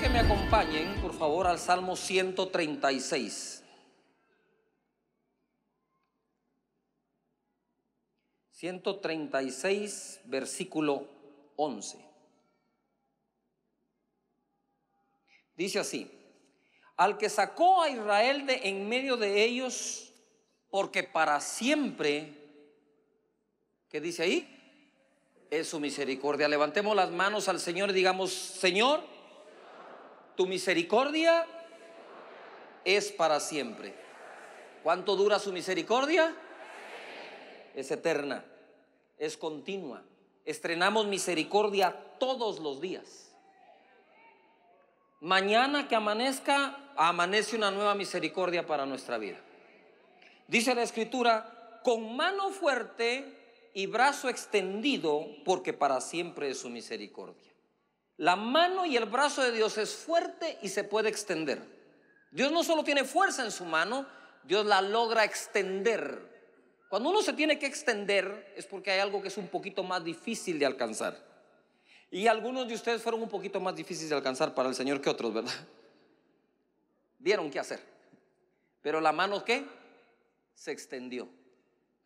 que me acompañen, por favor, al Salmo 136. 136, versículo 11. Dice así, al que sacó a Israel de en medio de ellos, porque para siempre, ¿qué dice ahí? Es su misericordia. Levantemos las manos al Señor y digamos, Señor, tu misericordia es para siempre. ¿Cuánto dura su misericordia? Es eterna, es continua. Estrenamos misericordia todos los días. Mañana que amanezca, amanece una nueva misericordia para nuestra vida. Dice la escritura, con mano fuerte y brazo extendido, porque para siempre es su misericordia. La mano y el brazo de Dios es fuerte y se puede extender. Dios no solo tiene fuerza en su mano, Dios la logra extender. Cuando uno se tiene que extender es porque hay algo que es un poquito más difícil de alcanzar. Y algunos de ustedes fueron un poquito más difíciles de alcanzar para el Señor que otros, ¿verdad? Dieron qué hacer. Pero la mano qué? se extendió.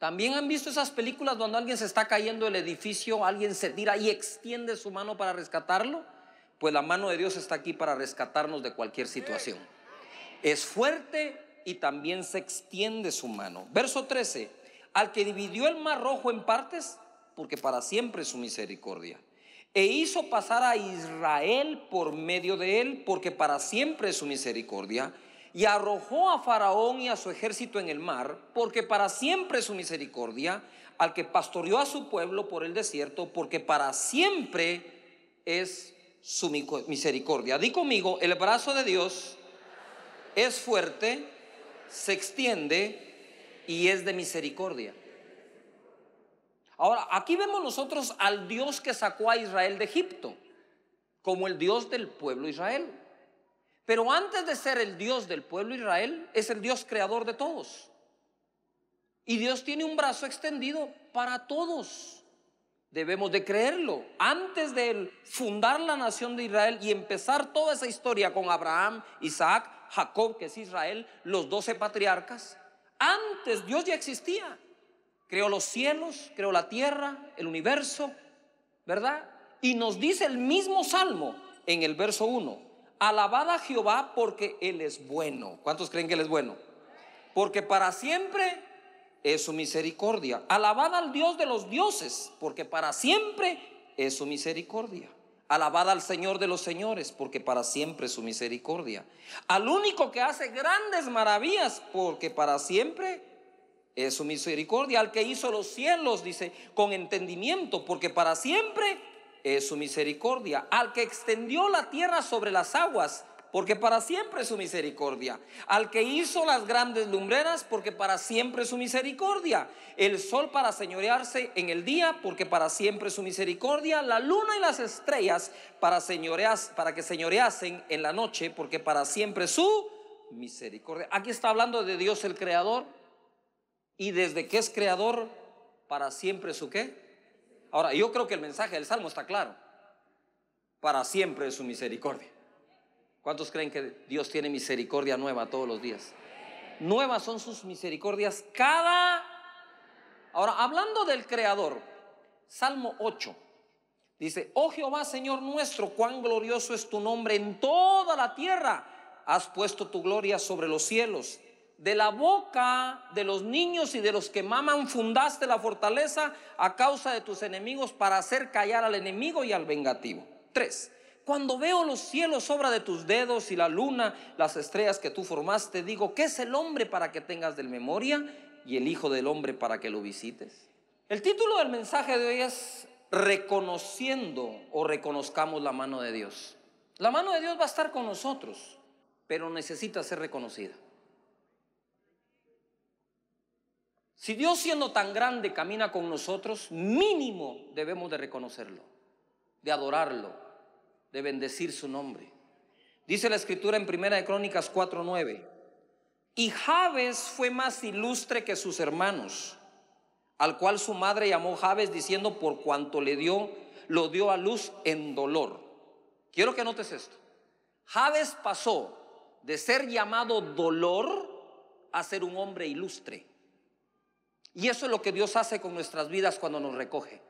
También han visto esas películas donde alguien se está cayendo del edificio, alguien se tira y extiende su mano para rescatarlo. Pues la mano de Dios está aquí para rescatarnos de cualquier situación. Es fuerte y también se extiende su mano. Verso 13. Al que dividió el mar rojo en partes, porque para siempre es su misericordia. E hizo pasar a Israel por medio de él, porque para siempre es su misericordia y arrojó a Faraón y a su ejército en el mar, porque para siempre es su misericordia, al que pastoreó a su pueblo por el desierto, porque para siempre es su misericordia. Di conmigo, el brazo de Dios es fuerte, se extiende y es de misericordia. Ahora, aquí vemos nosotros al Dios que sacó a Israel de Egipto, como el Dios del pueblo Israel. Pero antes de ser el Dios del pueblo Israel, es el Dios creador de todos. Y Dios tiene un brazo extendido para todos. Debemos de creerlo. Antes de fundar la nación de Israel y empezar toda esa historia con Abraham, Isaac, Jacob, que es Israel, los doce patriarcas, antes Dios ya existía. Creó los cielos, creó la tierra, el universo, ¿verdad? Y nos dice el mismo salmo en el verso 1. Alabad a Jehová porque Él es bueno. ¿Cuántos creen que Él es bueno? Porque para siempre es su misericordia. Alabad al Dios de los dioses, porque para siempre es su misericordia. Alabad al Señor de los señores, porque para siempre es su misericordia. Al único que hace grandes maravillas, porque para siempre es su misericordia. Al que hizo los cielos, dice, con entendimiento, porque para siempre su misericordia, al que extendió la tierra sobre las aguas, porque para siempre su misericordia, al que hizo las grandes lumbreras, porque para siempre su misericordia, el sol para señorearse en el día, porque para siempre su misericordia, la luna y las estrellas para, señorear, para que señoreasen en la noche, porque para siempre su misericordia. Aquí está hablando de Dios el creador, y desde que es creador, para siempre su qué? Ahora, yo creo que el mensaje del Salmo está claro. Para siempre es su misericordia. ¿Cuántos creen que Dios tiene misericordia nueva todos los días? Nuevas son sus misericordias cada... Ahora, hablando del Creador, Salmo 8, dice, oh Jehová Señor nuestro, cuán glorioso es tu nombre en toda la tierra. Has puesto tu gloria sobre los cielos. De la boca de los niños y de los que maman fundaste la fortaleza a causa de tus enemigos para hacer callar al enemigo y al vengativo. Tres, Cuando veo los cielos, obra de tus dedos y la luna, las estrellas que tú formaste, digo, ¿qué es el hombre para que tengas de memoria y el Hijo del Hombre para que lo visites? El título del mensaje de hoy es Reconociendo o reconozcamos la mano de Dios. La mano de Dios va a estar con nosotros, pero necesita ser reconocida. Si Dios siendo tan grande camina con nosotros, mínimo debemos de reconocerlo, de adorarlo, de bendecir su nombre. Dice la escritura en Primera de Crónicas 4:9, y Jabes fue más ilustre que sus hermanos, al cual su madre llamó Jabes diciendo por cuanto le dio, lo dio a luz en dolor. Quiero que notes esto. Jabes pasó de ser llamado dolor a ser un hombre ilustre. Y eso es lo que Dios hace con nuestras vidas cuando nos recoge.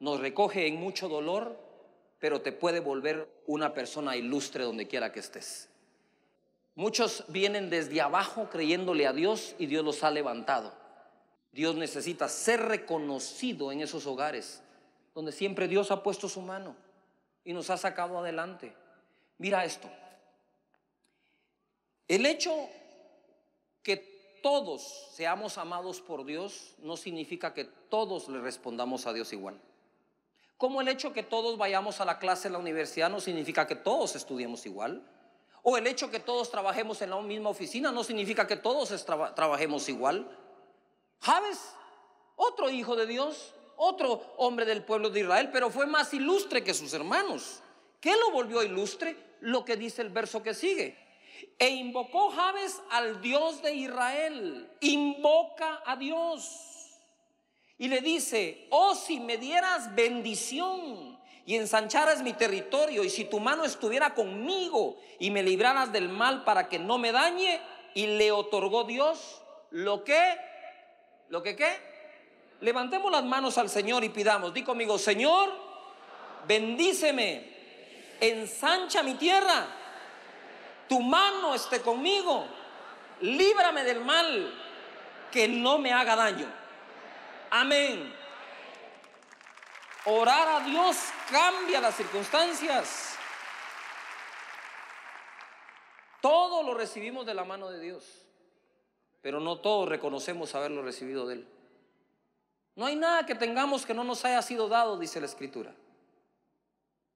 Nos recoge en mucho dolor, pero te puede volver una persona ilustre donde quiera que estés. Muchos vienen desde abajo creyéndole a Dios y Dios los ha levantado. Dios necesita ser reconocido en esos hogares donde siempre Dios ha puesto su mano y nos ha sacado adelante. Mira esto. El hecho que todos seamos amados por Dios no significa que todos le respondamos a Dios igual. Como el hecho que todos vayamos a la clase en la universidad no significa que todos estudiemos igual. O el hecho que todos trabajemos en la misma oficina no significa que todos trabajemos igual. Javes, otro hijo de Dios, otro hombre del pueblo de Israel, pero fue más ilustre que sus hermanos. ¿Qué lo volvió ilustre? Lo que dice el verso que sigue. E invocó Javes al Dios de Israel. Invoca a Dios. Y le dice, oh si me dieras bendición y ensancharas mi territorio, y si tu mano estuviera conmigo y me libraras del mal para que no me dañe, y le otorgó Dios lo que, lo que qué. Levantemos las manos al Señor y pidamos, di conmigo, Señor, bendíceme, ensancha mi tierra tu mano esté conmigo, líbrame del mal, que no me haga daño. Amén. Orar a Dios cambia las circunstancias. Todo lo recibimos de la mano de Dios, pero no todos reconocemos haberlo recibido de Él. No hay nada que tengamos que no nos haya sido dado, dice la Escritura.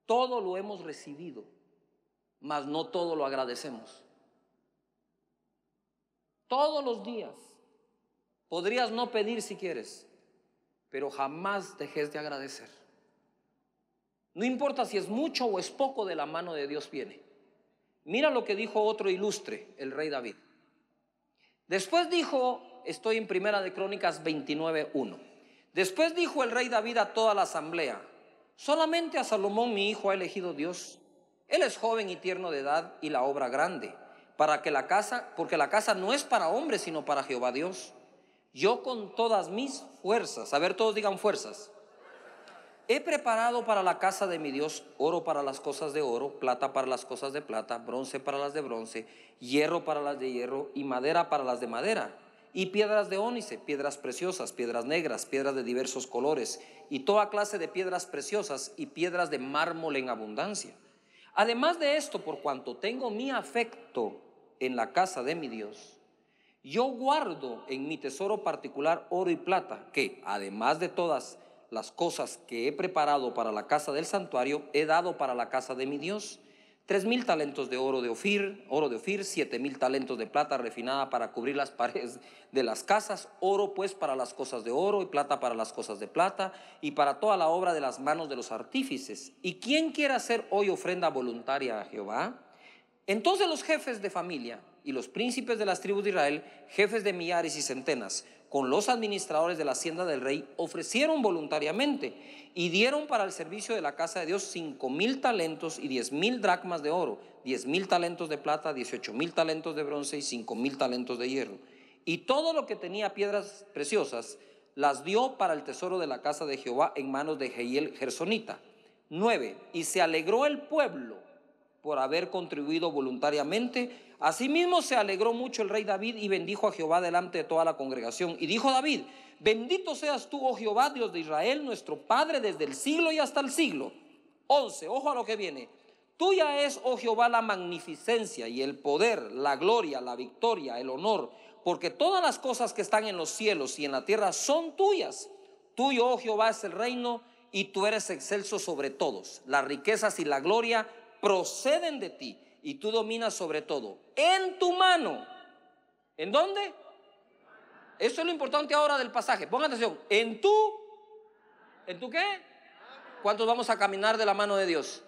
Todo lo hemos recibido mas no todo lo agradecemos. Todos los días podrías no pedir si quieres, pero jamás dejes de agradecer. No importa si es mucho o es poco, de la mano de Dios viene. Mira lo que dijo otro ilustre, el rey David. Después dijo, estoy en Primera de Crónicas 29.1. Después dijo el rey David a toda la asamblea, solamente a Salomón mi hijo ha elegido Dios él es joven y tierno de edad y la obra grande, para que la casa, porque la casa no es para hombres, sino para Jehová Dios. Yo con todas mis fuerzas, a ver, todos digan fuerzas. He preparado para la casa de mi Dios oro para las cosas de oro, plata para las cosas de plata, bronce para las de bronce, hierro para las de hierro y madera para las de madera. Y piedras de ónice, piedras preciosas, piedras negras, piedras de diversos colores, y toda clase de piedras preciosas y piedras de mármol en abundancia. Además de esto, por cuanto tengo mi afecto en la casa de mi Dios, yo guardo en mi tesoro particular oro y plata, que además de todas las cosas que he preparado para la casa del santuario, he dado para la casa de mi Dios Tres mil talentos de oro de Ofir, oro de Ofir, siete mil talentos de plata refinada para cubrir las paredes de las casas, oro pues para las cosas de oro y plata para las cosas de plata y para toda la obra de las manos de los artífices. Y quién quiera hacer hoy ofrenda voluntaria a Jehová, entonces los jefes de familia y los príncipes de las tribus de Israel, jefes de millares y centenas, con los administradores de la hacienda del rey, ofrecieron voluntariamente y dieron para el servicio de la casa de Dios cinco mil talentos y diez mil dracmas de oro, diez mil talentos de plata, dieciocho mil talentos de bronce y cinco mil talentos de hierro. Y todo lo que tenía piedras preciosas las dio para el tesoro de la casa de Jehová en manos de Jehiel Gersonita. 9. Y se alegró el pueblo por haber contribuido voluntariamente. Asimismo se alegró mucho el rey David y bendijo a Jehová delante de toda la congregación. Y dijo David, bendito seas tú, oh Jehová, Dios de Israel, nuestro Padre, desde el siglo y hasta el siglo. 11, ojo a lo que viene. Tuya es, oh Jehová, la magnificencia y el poder, la gloria, la victoria, el honor, porque todas las cosas que están en los cielos y en la tierra son tuyas. Tuyo, oh Jehová, es el reino y tú eres excelso sobre todos. Las riquezas y la gloria, proceden de ti y tú dominas sobre todo. En tu mano. ¿En dónde? Eso es lo importante ahora del pasaje. Pongan atención. En tu. ¿En tu qué? ¿Cuántos vamos a caminar de la mano de Dios?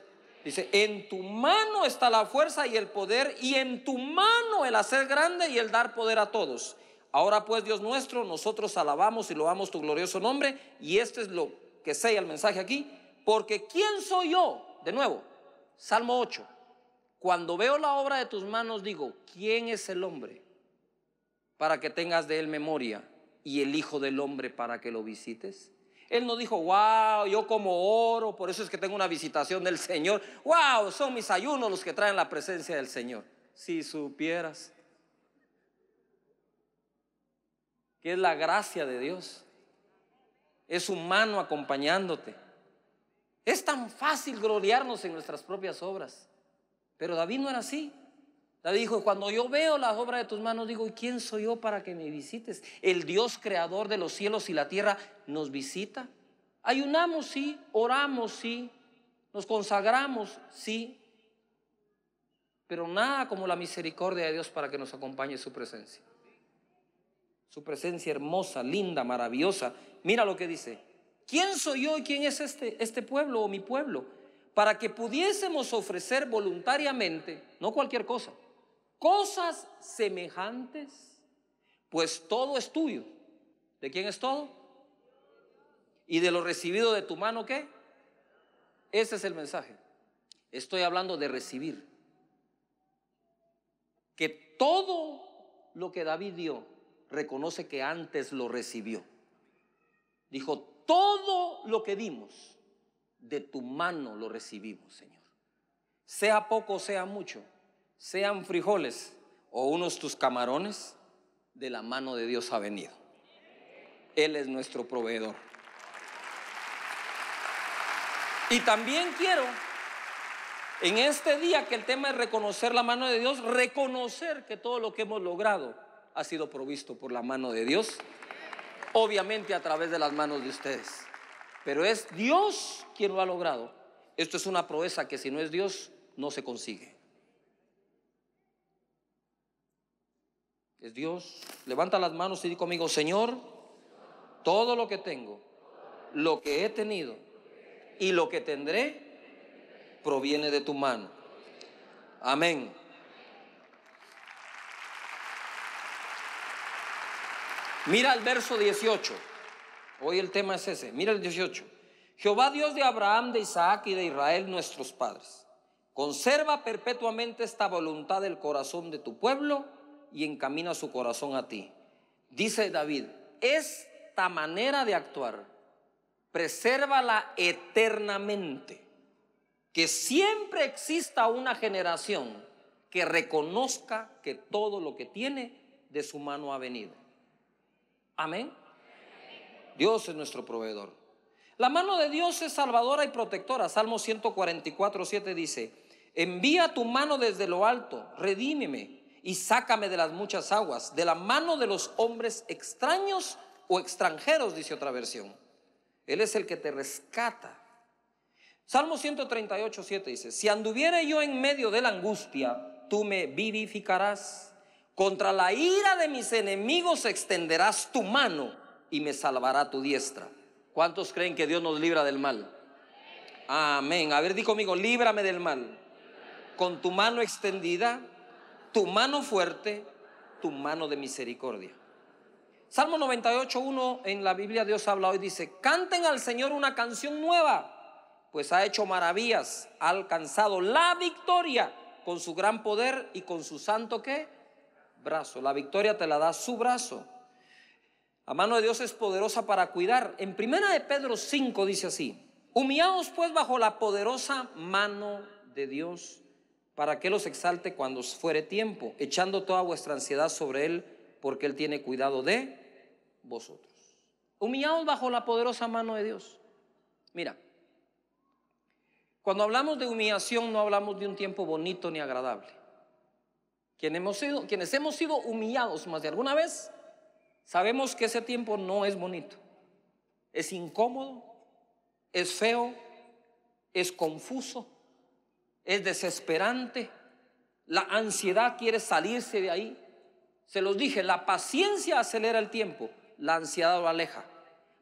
Dice, en tu mano está la fuerza y el poder y en tu mano el hacer grande y el dar poder a todos. Ahora pues, Dios nuestro, nosotros alabamos y lo amamos tu glorioso nombre y este es lo que sea el mensaje aquí, porque ¿quién soy yo? De nuevo, Salmo 8. Cuando veo la obra de tus manos, digo, ¿quién es el hombre para que tengas de él memoria y el Hijo del Hombre para que lo visites? Él no dijo, wow, yo como oro, por eso es que tengo una visitación del Señor. Wow, son mis ayunos los que traen la presencia del Señor. Si supieras que es la gracia de Dios, es humano acompañándote. Es tan fácil gloriarnos en nuestras propias obras. Pero David no era así. David dijo, cuando yo veo la obra de tus manos, digo, ¿y quién soy yo para que me visites? El Dios creador de los cielos y la tierra nos visita. Ayunamos, sí, oramos, sí, nos consagramos, sí, pero nada como la misericordia de Dios para que nos acompañe su presencia. Su presencia hermosa, linda, maravillosa. Mira lo que dice, ¿Quién soy yo y quién es este, este pueblo o mi pueblo? Para que pudiésemos ofrecer voluntariamente, no cualquier cosa, cosas semejantes, pues todo es tuyo. ¿De quién es todo? Y de lo recibido de tu mano, ¿qué? Ese es el mensaje. Estoy hablando de recibir. Que todo lo que David dio, reconoce que antes lo recibió. Dijo, todo lo que dimos, de tu mano lo recibimos, Señor. Sea poco sea mucho, sean frijoles o unos tus camarones, de la mano de Dios ha venido. Él es nuestro proveedor. Y también quiero, en este día que el tema es reconocer la mano de Dios, reconocer que todo lo que hemos logrado ha sido provisto por la mano de Dios obviamente a través de las manos de ustedes. Pero es Dios quien lo ha logrado. Esto es una proeza que si no es Dios, no se consigue. Es Dios. Levanta las manos y di conmigo, Señor, todo lo que tengo, lo que he tenido y lo que tendré, proviene de tu mano. Amén. Mira el verso 18. Hoy el tema es ese. Mira el 18. Jehová Dios de Abraham, de Isaac y de Israel, nuestros padres. Conserva perpetuamente esta voluntad del corazón de tu pueblo y encamina su corazón a ti. Dice David, esta manera de actuar, presérvala eternamente. Que siempre exista una generación que reconozca que todo lo que tiene de su mano ha venido. Amén. Dios es nuestro proveedor. La mano de Dios es salvadora y protectora. Salmo 144, 7 dice, envía tu mano desde lo alto, redímeme y sácame de las muchas aguas, de la mano de los hombres extraños o extranjeros, dice otra versión. Él es el que te rescata. Salmo 138, 7 dice, si anduviere yo en medio de la angustia, tú me vivificarás. Contra la ira de mis enemigos extenderás tu mano y me salvará tu diestra. ¿Cuántos creen que Dios nos libra del mal? Amén. A ver, di conmigo, líbrame del mal. Con tu mano extendida, tu mano fuerte, tu mano de misericordia. Salmo 1 en la Biblia Dios habla hoy, dice, canten al Señor una canción nueva, pues ha hecho maravillas, ha alcanzado la victoria con su gran poder y con su santo que brazo. La victoria te la da su brazo. La mano de Dios es poderosa para cuidar. En primera de Pedro 5 dice así, humillaos pues bajo la poderosa mano de Dios para que los exalte cuando fuere tiempo, echando toda vuestra ansiedad sobre él, porque él tiene cuidado de vosotros. Humillaos bajo la poderosa mano de Dios. Mira, cuando hablamos de humillación no hablamos de un tiempo bonito ni agradable. Quienes hemos sido, quienes hemos sido humillados más de alguna vez, sabemos que ese tiempo no es bonito. Es incómodo, es feo, es confuso, es desesperante. La ansiedad quiere salirse de ahí. Se los dije, la paciencia acelera el tiempo, la ansiedad lo aleja.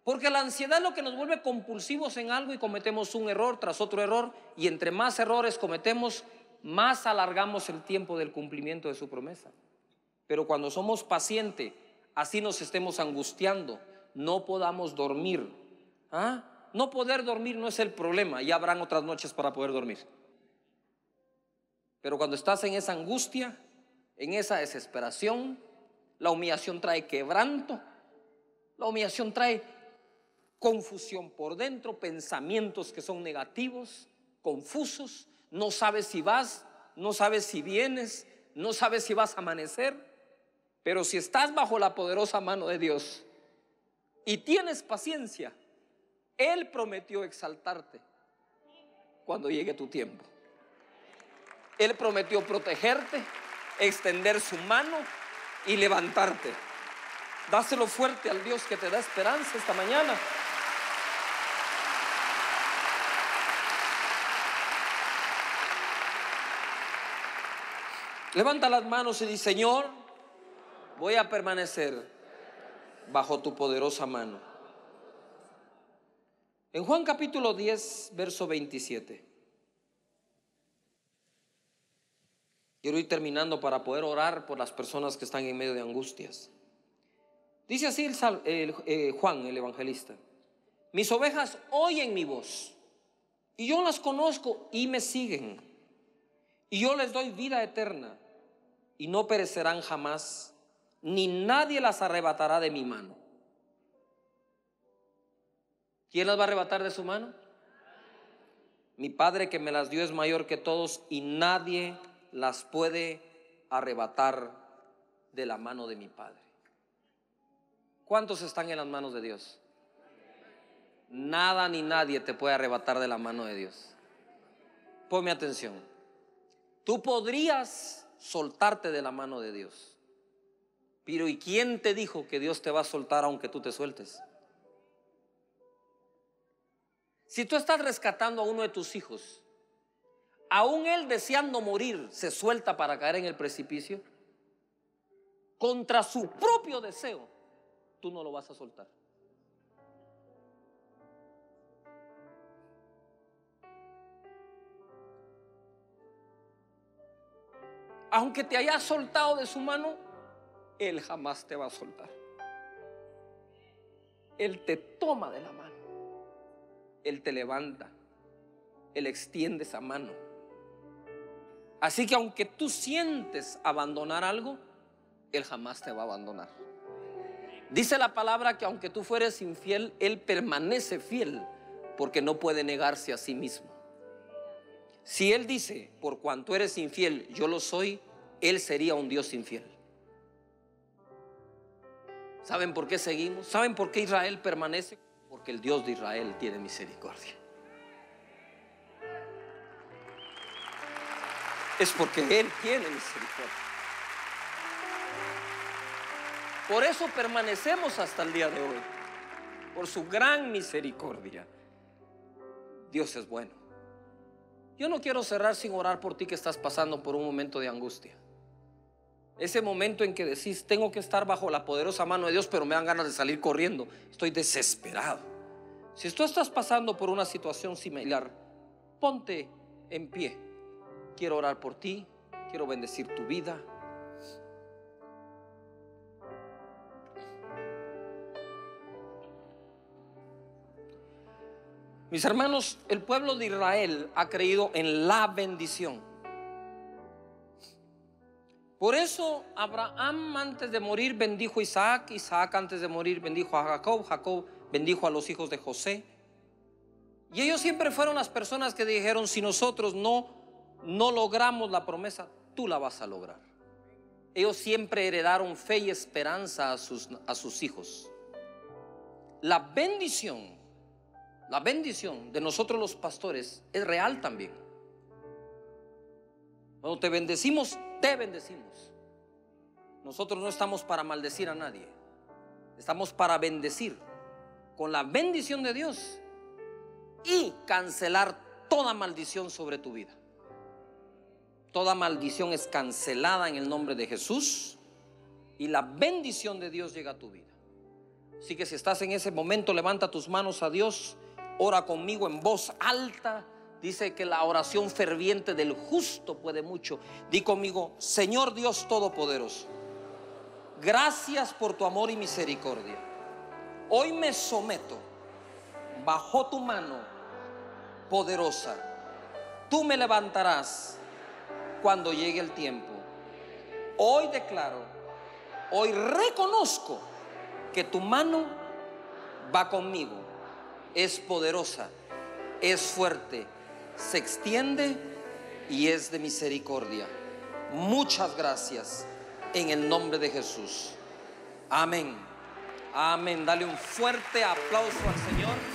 Porque la ansiedad es lo que nos vuelve compulsivos en algo y cometemos un error tras otro error y entre más errores cometemos más alargamos el tiempo del cumplimiento de su promesa. Pero cuando somos pacientes, así nos estemos angustiando, no podamos dormir. ¿Ah? No poder dormir no es el problema, ya habrán otras noches para poder dormir. Pero cuando estás en esa angustia, en esa desesperación, la humillación trae quebranto, la humillación trae confusión por dentro, pensamientos que son negativos, confusos, no sabes si vas, no sabes si vienes, no sabes si vas a amanecer, pero si estás bajo la poderosa mano de Dios y tienes paciencia, Él prometió exaltarte cuando llegue tu tiempo. Él prometió protegerte, extender su mano y levantarte. Dáselo fuerte al Dios que te da esperanza esta mañana. Levanta las manos y dice, Señor, voy a permanecer bajo tu poderosa mano. En Juan capítulo 10, verso 27. Quiero ir terminando para poder orar por las personas que están en medio de angustias. Dice así el, eh, Juan, el evangelista. Mis ovejas oyen mi voz y yo las conozco y me siguen. Y yo les doy vida eterna y no perecerán jamás, ni nadie las arrebatará de mi mano. ¿Quién las va a arrebatar de su mano? Mi Padre que me las dio es mayor que todos y nadie las puede arrebatar de la mano de mi Padre. ¿Cuántos están en las manos de Dios? Nada ni nadie te puede arrebatar de la mano de Dios. Ponme atención. Tú podrías soltarte de la mano de Dios. Pero ¿y quién te dijo que Dios te va a soltar aunque tú te sueltes? Si tú estás rescatando a uno de tus hijos, aún él deseando morir se suelta para caer en el precipicio, contra su propio deseo, tú no lo vas a soltar. Aunque te haya soltado de su mano, Él jamás te va a soltar. Él te toma de la mano. Él te levanta. Él extiende esa mano. Así que aunque tú sientes abandonar algo, Él jamás te va a abandonar. Dice la palabra que aunque tú fueres infiel, Él permanece fiel porque no puede negarse a sí mismo. Si Él dice, por cuanto eres infiel, yo lo soy, Él sería un Dios infiel. ¿Saben por qué seguimos? ¿Saben por qué Israel permanece? Porque el Dios de Israel tiene misericordia. Es porque Él tiene misericordia. Por eso permanecemos hasta el día de hoy. Por su gran misericordia. Dios es bueno. Yo no quiero cerrar sin orar por ti que estás pasando por un momento de angustia. Ese momento en que decís, tengo que estar bajo la poderosa mano de Dios, pero me dan ganas de salir corriendo. Estoy desesperado. Si tú estás pasando por una situación similar, ponte en pie. Quiero orar por ti, quiero bendecir tu vida. Mis hermanos, el pueblo de Israel ha creído en la bendición. Por eso Abraham antes de morir bendijo a Isaac, Isaac antes de morir bendijo a Jacob, Jacob bendijo a los hijos de José. Y ellos siempre fueron las personas que dijeron, si nosotros no, no logramos la promesa, tú la vas a lograr. Ellos siempre heredaron fe y esperanza a sus, a sus hijos. La bendición la bendición de nosotros los pastores es real también. Cuando te bendecimos, te bendecimos. Nosotros no estamos para maldecir a nadie. Estamos para bendecir con la bendición de Dios y cancelar toda maldición sobre tu vida. Toda maldición es cancelada en el nombre de Jesús y la bendición de Dios llega a tu vida. Así que si estás en ese momento, levanta tus manos a Dios Ora conmigo en voz alta. Dice que la oración ferviente del justo puede mucho. Di conmigo, Señor Dios Todopoderoso, gracias por tu amor y misericordia. Hoy me someto bajo tu mano poderosa. Tú me levantarás cuando llegue el tiempo. Hoy declaro, hoy reconozco que tu mano va conmigo es poderosa, es fuerte, se extiende y es de misericordia. Muchas gracias en el nombre de Jesús. Amén. Amén. Dale un fuerte aplauso al Señor.